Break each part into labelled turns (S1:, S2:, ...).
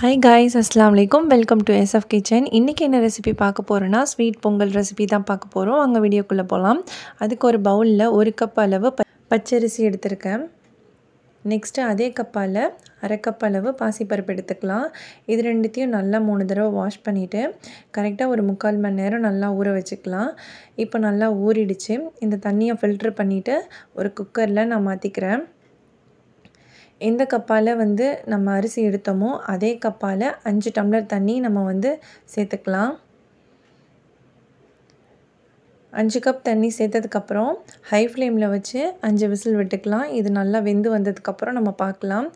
S1: hi guys அஸ்லாம் வலைக்கும் welcome to SF kitchen இன்றைக்கி என்ன ரெசிபி பார்க்க போகிறோன்னா ஸ்வீட் பொங்கல் ரெசிபி தான் பார்க்க போகிறோம் அங்கே வீடியோக்குள்ளே போகலாம் அதுக்கு ஒரு பவுலில் ஒரு கப் அளவு பச்சரிசி எடுத்திருக்கேன் நெக்ஸ்ட்டு அதே கப்பால் அரை கப் அளவு பாசிப்பருப்பு எடுத்துக்கலாம் இது ரெண்டுத்தையும் நல்லா மூணு தடவை வாஷ் பண்ணிவிட்டு கரெக்டாக ஒரு முக்கால் மணி நேரம் நல்லா ஊற வச்சுக்கலாம் இப்போ நல்லா ஊறிடுச்சு இந்த தண்ணியை ஃபில்ட்ரு பண்ணிவிட்டு ஒரு குக்கரில் நான் மாற்றிக்கிறேன் எந்த கப்பால் வந்து நம்ம அரிசி எடுத்தோமோ அதே கப்பால் அஞ்சு டம்ளர் தண்ணி நம்ம வந்து சேர்த்துக்கலாம் அஞ்சு கப் தண்ணி சேர்த்ததுக்கப்புறம் ஹை ஃப்ளேமில் வச்சு அஞ்சு விசில் விட்டுக்கலாம் இது நல்லா வெந்து வந்ததுக்கப்புறம் நம்ம பார்க்கலாம்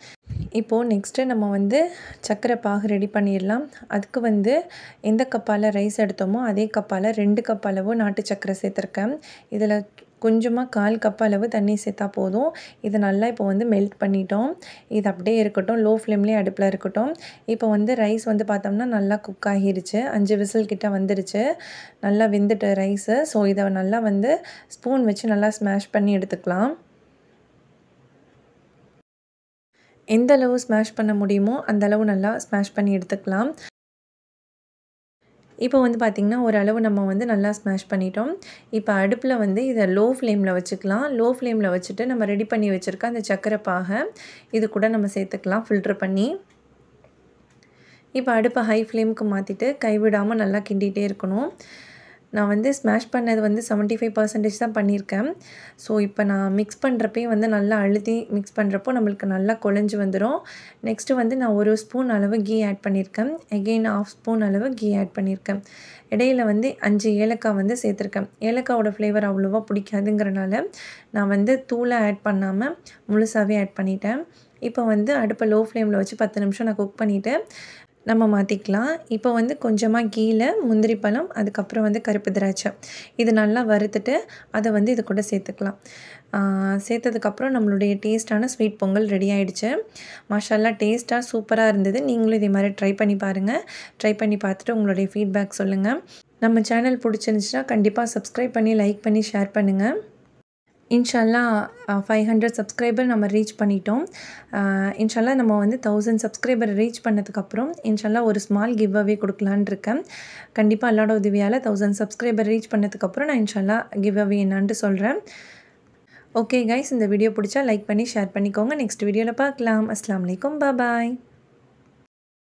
S1: இப்போது நெக்ஸ்ட்டு நம்ம வந்து சர்க்கரை பாகு ரெடி பண்ணிடலாம் அதுக்கு வந்து எந்த கப்பால் ரைஸ் எடுத்தோமோ அதே கப்பால் ரெண்டு கப் அளவு நாட்டு சர்க்கரை சேர்த்துருக்கேன் இதில் கொஞ்சமாக கால் கப் அளவு தண்ணி சேர்த்தா போதும் இது நல்லா இப்போ வந்து மெல்ட் பண்ணிட்டோம் இது அப்படியே இருக்கட்டும் லோ ஃப்ளேம்லேயே அடுப்பில் இருக்கட்டும் இப்போ வந்து ரைஸ் வந்து பார்த்தோம்னா நல்லா குக் ஆகிருச்சு அஞ்சு விசில் கிட்டே வந்துருச்சு நல்லா வெந்துட்டு ரைஸு ஸோ இதை நல்லா வந்து ஸ்பூன் வச்சு நல்லா ஸ்மாஷ் பண்ணி எடுத்துக்கலாம் எந்த அளவு ஸ்மாஷ் பண்ண முடியுமோ அந்த அளவு நல்லா ஸ்மாஷ் பண்ணி எடுத்துக்கலாம் இப்போ வந்து பார்த்திங்கன்னா ஓரளவு நம்ம வந்து நல்லா ஸ்மாஷ் பண்ணிட்டோம் இப்போ அடுப்பில் வந்து இதை லோ ஃப்ளேமில் வச்சுக்கலாம் லோ ஃப்ளேமில் வச்சுட்டு நம்ம ரெடி பண்ணி வச்சுருக்க அந்த சக்கரை பாகை இது கூட நம்ம சேர்த்துக்கலாம் ஃபில்ட்ரு பண்ணி இப்போ அடுப்பை ஹை ஃப்ளேமுக்கு மாற்றிட்டு கைவிடாமல் நல்லா கிண்டிகிட்டே இருக்கணும் நான் வந்து ஸ்மாஷ் பண்ணது வந்து செவன்ட்டி ஃபைவ் பர்சன்டேஜ் தான் பண்ணியிருக்கேன் ஸோ இப்போ நான் மிக்ஸ் பண்ணுறப்பே வந்து நல்லா அழுத்தி மிக்ஸ் பண்ணுறப்போ நம்மளுக்கு நல்லா குழஞ்சி வந்துடும் நெக்ஸ்ட்டு வந்து நான் ஒரு ஸ்பூன் அளவு கீ ஆட் பண்ணியிருக்கேன் எகெயின் ஆஃப் ஸ்பூன் அளவு கீ ஆட் பண்ணியிருக்கேன் இடையில் வந்து அஞ்சு ஏலக்காய் வந்து சேர்த்துருக்கேன் ஏலக்காவோடய ஃப்ளேவர் அவ்வளோவா பிடிக்காதுங்கிறனால நான் வந்து தூளை ஆட் பண்ணாமல் முழுசாகவே ஆட் பண்ணிட்டேன் இப்போ வந்து அடுப்பை லோ ஃப்ளேமில் வச்சு பத்து நிமிஷம் நான் குக் பண்ணிவிட்டு நம்ம மாற்றிக்கலாம் இப்போ வந்து கொஞ்சமாக கீழே முந்திரி பழம் அதுக்கப்புறம் வந்து கருப்பு திராட்சை இது நல்லா வறுத்துட்டு அதை வந்து இது கூட சேர்த்துக்கலாம் சேர்த்ததுக்கப்புறம் நம்மளுடைய டேஸ்ட்டான ஸ்வீட் பொங்கல் ரெடி ஆகிடுச்சு மாஷால்லாம் டேஸ்ட்டாக சூப்பராக இருந்தது நீங்களும் இதே மாதிரி ட்ரை பண்ணி பாருங்கள் ட்ரை பண்ணி பார்த்துட்டு உங்களுடைய ஃபீட்பேக் சொல்லுங்கள் நம்ம சேனல் பிடிச்சிருந்துச்சுன்னா கண்டிப்பாக சப்ஸ்கிரைப் பண்ணி லைக் பண்ணி ஷேர் பண்ணுங்கள் இன்ஷல்லா ஃபைவ் ஹண்ட்ரட் சப்ஸ்கிரைபர் நம்ம ரீச் பண்ணிட்டோம் இன்ஷல்லா நம்ம வந்து தௌசண்ட் சப்ஸ்கிரைபர் ரீச் பண்ணதுக்கப்புறம் இன்ஷல்லா ஒரு ஸ்மால் கிவ் அவே கொடுக்கலான் இருக்கேன் கண்டிப்பாக எல்லோட உதவியால் தௌசண்ட் சப்ஸ்கிரைபர் ரீச் பண்ணதுக்கப்புறம் நான் இன்ஷல்லா கிவ் அவே என்னான்ட்டு சொல்கிறேன் ஓகே கைஸ் இந்த வீடியோ பிடிச்சா லைக் பண்ணி ஷேர் பண்ணிக்கோங்க நெக்ஸ்ட் வீடியோவில் பார்க்கலாம் அஸ்லாம் வலைக்கம் பாய்